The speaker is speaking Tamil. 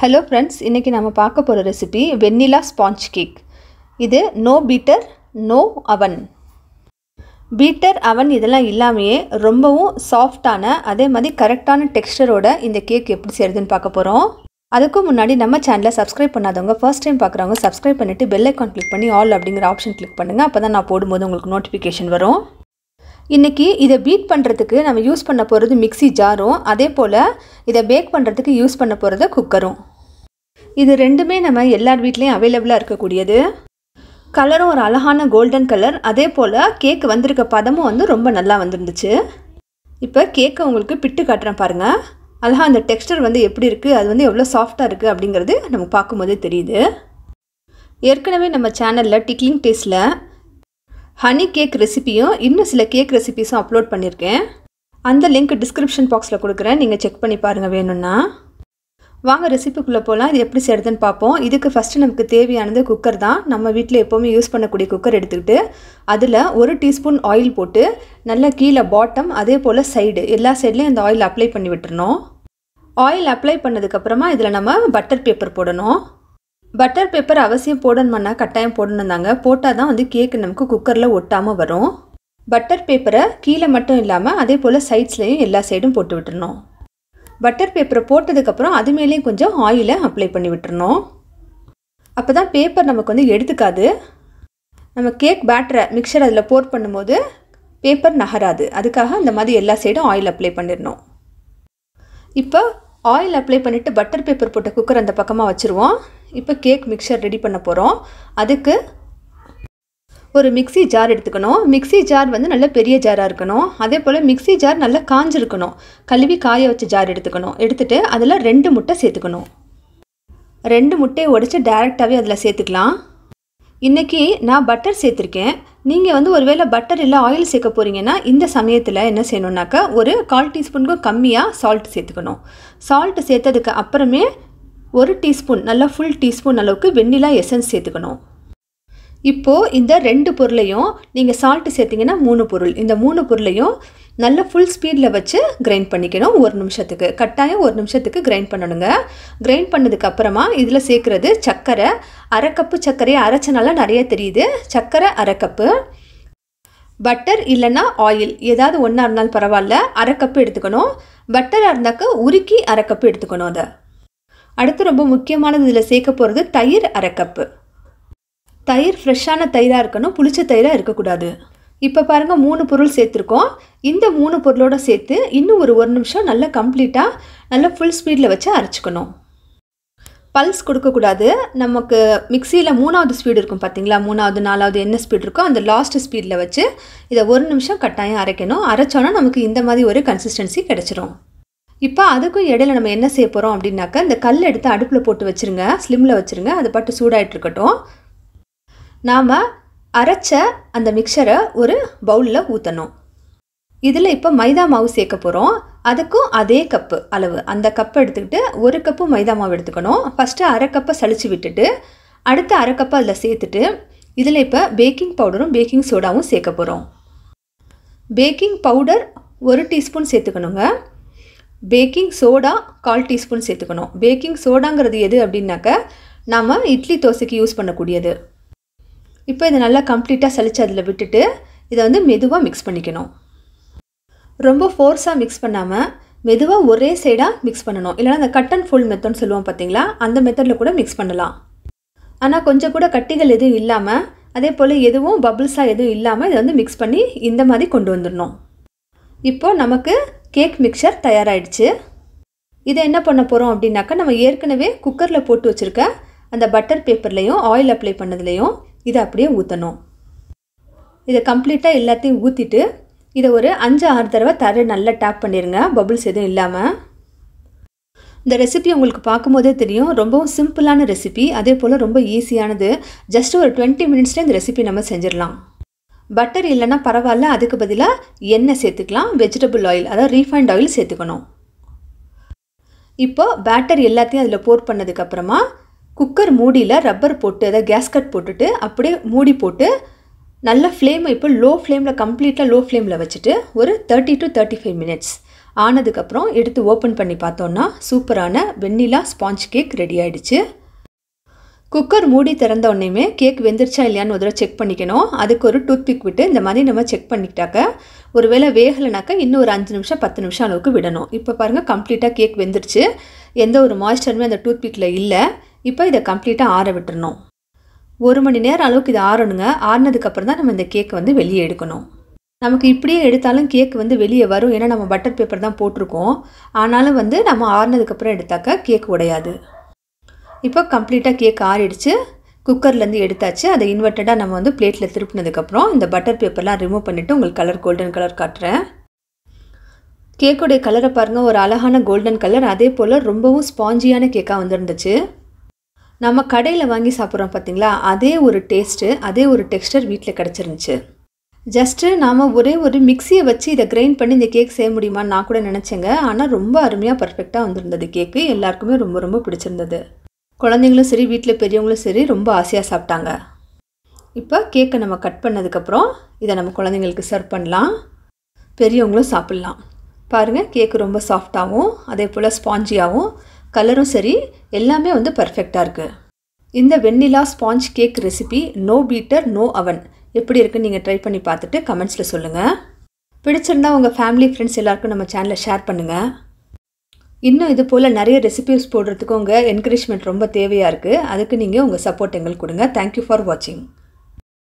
ஹலோ ஃப்ரெண்ட்ஸ் இன்றைக்கி நம்ம பார்க்க போகிற ரெசிபி வெண்ணிலா ஸ்பாஞ்ச் கேக் இது no Peter no oven butter oven இதெல்லாம் இல்லாமையே ரொம்பவும் சாஃப்டான அதே மாதிரி கரெக்டான டெக்ஸ்டரோட இந்த கேக் எப்படி செய்யுதுன்னு பார்க்க போகிறோம் அதுக்கும் முன்னாடி நம்ம சேனலை சப்ஸ்கிரைப் பண்ணாதவங்க ஃபர்ஸ்ட் டைம் பார்க்குறவங்க சப்ஸ்கிரைப் பண்ணிவிட்டு பெல் ஐக்கான் கிளிக் பண்ணி ஆல் அப்படிங்கிற ஆப்ஷன் கிளிக் பண்ணுங்கள் அப்போ தான் நான் போடும்போது உங்களுக்கு நோட்டிஃபிகேஷன் வரும் இன்றைக்கி இதை பீட் பண்ணுறதுக்கு நம்ம யூஸ் பண்ண போகிறது மிக்சி ஜாரும் அதே போல் இதை பேக் பண்ணுறதுக்கு யூஸ் பண்ண போகிறது குக்கரும் இது ரெண்டுமே நம்ம எல்லார் வீட்லேயும் அவைலபிளாக இருக்கக்கூடியது கலரும் ஒரு அழகான கோல்டன் கலர் அதே போல் கேக் வந்திருக்க பதமும் வந்து ரொம்ப நல்லா வந்துருந்துச்சு இப்போ கேக்கை உங்களுக்கு பிட்டு காட்டுறேன் பாருங்கள் அழகாக அந்த டெக்ஸ்டர் வந்து எப்படி இருக்குது அது வந்து எவ்வளோ சாஃப்டாக இருக்குது அப்படிங்கிறது நம்ம பார்க்கும்போதே தெரியுது ஏற்கனவே நம்ம சேனலில் டிக்லிங் டேஸ்ட்டில் ஹனி கேக் ரெசிப்பியும் இன்னும் சில கேக் ரெசிபிஸும் அப்லோட் பண்ணியிருக்கேன் அந்த லிங்க் டிஸ்கிரிப்ஷன் பாக்ஸில் கொடுக்குறேன் நீங்கள் செக் பண்ணி பாருங்கள் வேணும்னா வாங்க ரெசிபிக்குள்ளே போகலாம் இது எப்படி செய்கிறதுன்னு பார்ப்போம் இதுக்கு ஃபஸ்ட்டு நமக்கு தேவையானது குக்கர் தான் நம்ம வீட்டில் எப்போவுமே யூஸ் பண்ணக்கூடிய குக்கர் எடுத்துக்கிட்டு அதில் ஒரு டீஸ்பூன் ஆயில் போட்டு நல்லா கீழே பாட்டம் அதே போல் சைடு எல்லா சைட்லேயும் அந்த ஆயில் அப்ளை பண்ணி விட்டுறணும் ஆயில் அப்ளை பண்ணதுக்கப்புறமா இதில் நம்ம பட்டர் பேப்பர் போடணும் பட்டர் பேப்பர் அவசியம் போடணுமானா கட்டாயம் போடணும் தாங்க போட்டால் தான் வந்து கேக்கு நமக்கு குக்கரில் ஒட்டாமல் வரும் பட்டர் பேப்பரை கீழே மட்டும் இல்லாமல் அதே போல் சைட்ஸ்லேயும் எல்லா சைடும் போட்டு விட்டுருணும் பட்டர் பேப்பரை போட்டதுக்கப்புறம் அது மேலேயும் கொஞ்சம் ஆயிலை அப்ளை பண்ணி விட்டுறணும் அப்போ தான் பேப்பர் நமக்கு வந்து எடுத்துக்காது நம்ம கேக் பேட்டரை மிக்சர் அதில் போர் பண்ணும்போது பேப்பர் நகராது அதுக்காக அந்த மாதிரி எல்லா சைடும் ஆயில் அப்ளை பண்ணிடணும் இப்போ ஆயில் அப்ளை பண்ணிவிட்டு பட்டர் பேப்பர் போட்ட குக்கர் அந்த பக்கமாக வச்சுருவோம் இப்போ கேக் மிக்சர் ரெடி பண்ண போகிறோம் அதுக்கு ஒரு மிக்சி ஜார் எடுத்துக்கணும் மிக்சி ஜார் வந்து நல்ல பெரிய ஜாராக இருக்கணும் அதே போல் மிக்சி ஜார் நல்லா காஞ்சிருக்கணும் கழுவி காய வச்ச ஜார் எடுத்துக்கணும் எடுத்துகிட்டு அதில் ரெண்டு முட்டை சேர்த்துக்கணும் ரெண்டு முட்டையை உடச்சி டைரெக்டாகவே அதில் சேர்த்துக்கலாம் இன்றைக்கி நான் பட்டர் சேர்த்துருக்கேன் நீங்கள் வந்து ஒருவேளை பட்டர் இல்லை ஆயில் சேர்க்க போகிறீங்கன்னா இந்த சமயத்தில் என்ன செய்யணுன்னாக்கா ஒரு கால் டீஸ்பூனுக்கும் கம்மியாக சால்ட் சேர்த்துக்கணும் சால்ட் சேர்த்ததுக்கு அப்புறமே ஒரு டீஸ்பூன் நல்லா ஃபுல் டீஸ்பூன் அளவுக்கு வெண்ணிலா எசன்ஸ் சேர்த்துக்கணும் இப்போது இந்த ரெண்டு பொருளையும் நீங்கள் சால்ட்டு சேர்த்திங்கன்னா மூணு பொருள் இந்த மூணு பொருளையும் நல்ல ஃபுல் ஸ்பீடில் வச்சு கிரைண்ட் பண்ணிக்கணும் ஒரு நிமிஷத்துக்கு கட்டாயம் ஒரு நிமிஷத்துக்கு கிரைண்ட் பண்ணணுங்க கிரைண்ட் பண்ணதுக்கப்புறமா இதில் சேர்க்குறது சர்க்கரை அரை கப்பு சர்க்கரையை அரைச்சனால நிறைய தெரியுது சர்க்கரை அரை கப்பு பட்டர் இல்லைன்னா ஆயில் ஏதாவது ஒன்றா இருந்தாலும் பரவாயில்ல அரை கப்பு எடுத்துக்கணும் பட்டராக இருந்தாக்க உருக்கி அரை கப்பு எடுத்துக்கணும் அதை அடுத்து ரொம்ப முக்கியமானது இதில் சேர்க்க போகிறது தயிர் அரை கப்பு தயிர் ஃப்ரெஷ்ஷான தயிராக இருக்கணும் புளிச்ச தயிராக இருக்கக்கூடாது இப்போ பாருங்கள் மூணு பொருள் சேர்த்துருக்கோம் இந்த மூணு பொருளோடு சேர்த்து இன்னும் ஒரு ஒரு நிமிஷம் நல்லா கம்ப்ளீட்டாக நல்லா ஃபுல் ஸ்பீடில் வச்சு அரைச்சிக்கணும் பல்ஸ் கொடுக்கக்கூடாது நமக்கு மிக்சியில் மூணாவது ஸ்பீடு இருக்கும் பார்த்தீங்களா மூணாவது நாலாவது என்ன ஸ்பீடு இருக்கோ அந்த லாஸ்ட் ஸ்பீடில் வச்சு இதை ஒரு நிமிஷம் கட்டாயம் அரைக்கணும் அரைச்சோன்னா நமக்கு இந்த மாதிரி ஒரு கன்சிஸ்டன்சி கிடச்சிரும் இப்போ அதுக்கும் இடையில நம்ம என்ன செய்ய போகிறோம் அப்படின்னாக்கா இந்த கல் எடுத்து அடுப்பில் போட்டு வச்சுருங்க ஸ்லிம்மில் வச்சுருங்க அது பட்டு சூடாகிட்டு இருக்கட்டும் நாம் அரைச்ச அந்த மிக்சரை ஒரு பவுலில் ஊற்றணும் இதில் இப்போ மைதா மாவு சேர்க்க போகிறோம் அதுக்கும் அதே கப்பு அளவு அந்த கப்பை எடுத்துக்கிட்டு ஒரு கப்பு மைதா மாவு எடுத்துக்கணும் ஃபஸ்ட்டு அரை கப்பை சளிச்சு விட்டுட்டு அடுத்த அரை கப்பை அதில் சேர்த்துட்டு இதில் இப்போ பேக்கிங் பவுடரும் பேக்கிங் சோடாவும் சேர்க்க போகிறோம் பேக்கிங் பவுடர் ஒரு டீஸ்பூன் சேர்த்துக்கணுங்க பேக்கிங் சோடா கால் டீஸ்பூன் சேர்த்துக்கணும் பேக்கிங் சோடாங்கிறது எது அப்படின்னாக்க நம்ம இட்லி தோசைக்கு யூஸ் பண்ணக்கூடியது இப்போ இதை நல்லா கம்ப்ளீட்டாக சளிச்சு அதில் விட்டுட்டு இதை வந்து மெதுவாக மிக்ஸ் பண்ணிக்கணும் ரொம்ப ஃபோர்ஸாக மிக்ஸ் பண்ணாமல் மெதுவாக ஒரே சைடாக மிக்ஸ் பண்ணணும் இல்லைனா அந்த கட் அண்ட் ஃபுல் மெத்தட்னு சொல்லுவோம் பார்த்தீங்களா அந்த மெத்தடில் கூட மிக்ஸ் பண்ணலாம் ஆனால் கொஞ்சம் கூட கட்டிகள் எதுவும் இல்லாமல் அதே போல் எதுவும் பபுள்ஸாக எதுவும் இல்லாமல் இதை வந்து மிக்ஸ் பண்ணி இந்த மாதிரி கொண்டு வந்துடணும் இப்போது நமக்கு கேக் மிக்சர் தயாராகிடுச்சு இதை என்ன பண்ண போகிறோம் அப்படின்னாக்கா நம்ம ஏற்கனவே குக்கரில் போட்டு வச்சுருக்க அந்த பட்டர் பேப்பர்லேயும் ஆயில் அப்ளை பண்ணதுலேயும் இதை அப்படியே ஊற்றணும் இதை கம்ப்ளீட்டாக எல்லாத்தையும் ஊற்றிட்டு இதை ஒரு அஞ்சு ஆறு தடவை தர நல்லா டேப் பண்ணிடுங்க பபுள்ஸ் எதுவும் இல்லாமல் இந்த ரெசிபி உங்களுக்கு பார்க்கும்போதே தெரியும் ரொம்பவும் சிம்பிளான ரெசிபி அதே போல் ரொம்ப ஈஸியானது ஜஸ்ட் ஒரு டுவெண்ட்டி மினிட்ஸ்லேயே இந்த ரெசிபி நம்ம செஞ்சிடலாம் பட்டர் இல்லைன்னா பரவாயில்ல அதுக்கு பதிலாக எண்ணெய் சேர்த்துக்கலாம் வெஜிடபிள் ஆயில் அதாவது ரீஃபைண்ட் ஆயில் சேர்த்துக்கணும் இப்போ பேட்டர் எல்லாத்தையும் அதில் போர் பண்ணதுக்கப்புறமா குக்கர் மூடியில் ரப்பர் போட்டு அதாவது கேஸ் கட் போட்டுட்டு அப்படியே மூடி போட்டு நல்ல ஃப்ளேமை இப்போ லோ ஃப்ளேமில் கம்ப்ளீட்டாக லோ ஃப்ளேமில் வச்சுட்டு ஒரு thirty to thirty five minutes ஆனதுக்கப்புறம் எடுத்து ஓப்பன் பண்ணி பார்த்தோன்னா சூப்பரான வெண்ணிலா ஸ்பாஞ்ச் கேக் ரெடி ஆகிடுச்சு குக்கர் மூடி திறந்த உடனேயுமே கேக் வெந்துருச்சா இல்லையான்னு ஒரு தடவை செக் பண்ணிக்கணும் அதுக்கு ஒரு டூத்பிக் விட்டு இந்த மாதிரி நம்ம செக் பண்ணிக்கிட்டாக்க ஒரு வேளை வேகலைனாக்கா இன்னும் ஒரு அஞ்சு நிமிஷம் பத்து நிமிஷம் அளவுக்கு விடணும் இப்போ பாருங்கள் கம்ப்ளீட்டாக கேக் வெந்துருச்சு எந்த ஒரு மாய்ஸ்டருமே அந்த டூத்பிக்கில் இல்லை இப்போ இதை கம்ப்ளீட்டாக ஆற விட்டுறணும் ஒரு மணி நேரம் அளவுக்கு இது ஆறணுங்க ஆறினதுக்கப்புறம் தான் நம்ம இந்த கேக்கை வந்து வெளியே எடுக்கணும் நமக்கு இப்படியே எடுத்தாலும் கேக் வந்து வெளியே வரும் ஏன்னா நம்ம பட்டர் பேப்பர் தான் போட்டிருக்கோம் ஆனாலும் வந்து நம்ம ஆறினதுக்கப்புறம் எடுத்தாக்கா கேக் உடையாது இப்போ கம்ப்ளீட்டாக கேக் ஆறிடுச்சு குக்கர்லேருந்து எடுத்தாச்சு அதை இன்வெர்ட்டடாக நம்ம வந்து பிளேட்டில் திருப்பினதுக்கப்புறம் இந்த பட்டர் பேப்பர்லாம் ரிமூவ் பண்ணிவிட்டு உங்களுக்கு கலர் கோல்டன் கலர் காட்டுறேன் கேக்குடைய கலரை பாருங்கள் ஒரு அழகான கோல்டன் கலர் அதே போல் ரொம்பவும் ஸ்பாஞ்சியான கேக்காக வந்துருந்துச்சு நம்ம கடையில் வாங்கி சாப்பிட்றோம் பார்த்திங்களா அதே ஒரு டேஸ்ட்டு அதே ஒரு டெக்ஸ்டர் வீட்டில் கிடச்சிருந்துச்சு ஜஸ்ட்டு நாம் ஒரே ஒரு மிக்சியை வச்சு இதை கிரைண்ட் பண்ணி இந்த கேக் செய்ய முடியுமான்னு நான் கூட நினச்சேங்க ஆனால் ரொம்ப அருமையாக பர்ஃபெக்டாக வந்திருந்தது கேக்கு எல்லாருக்குமே ரொம்ப ரொம்ப பிடிச்சிருந்தது குழந்தைங்களும் சரி வீட்டில் பெரியவங்களும் சரி ரொம்ப ஆசையாக சாப்பிட்டாங்க இப்போ கேக்கை நம்ம கட் பண்ணதுக்கப்புறம் இதை நம்ம குழந்தைங்களுக்கு சர்வ் பண்ணலாம் பெரியவங்களும் சாப்பிட்லாம் பாருங்கள் கேக்கு ரொம்ப சாஃப்டாகவும் அதே போல் ஸ்பாஞ்சியாகவும் கலரும் சரி எல்லாமே வந்து பர்ஃபெக்டாக இருக்குது இந்த vanilla sponge cake recipe no Peter no oven எப்படி இருக்குன்னு நீங்கள் ட்ரை பண்ணி பார்த்துட்டு கமெண்ட்ஸில் சொல்லுங்கள் பிடிச்சிருந்தா உங்கள் ஃபேமிலி ஃப்ரெண்ட்ஸ் எல்லாருக்கும் நம்ம சேனலை ஷேர் பண்ணுங்கள் இன்னும் இது போல் நிறைய ரெசிபிஸ் போடுறதுக்கு உங்கள் என்கரேஜ்மெண்ட் ரொம்ப தேவையாக இருக்குது அதுக்கு நீங்கள் உங்கள் சப்போர்ட் எங்களுக்கு கொடுங்க தேங்க்யூ ஃபார் வாட்சிங்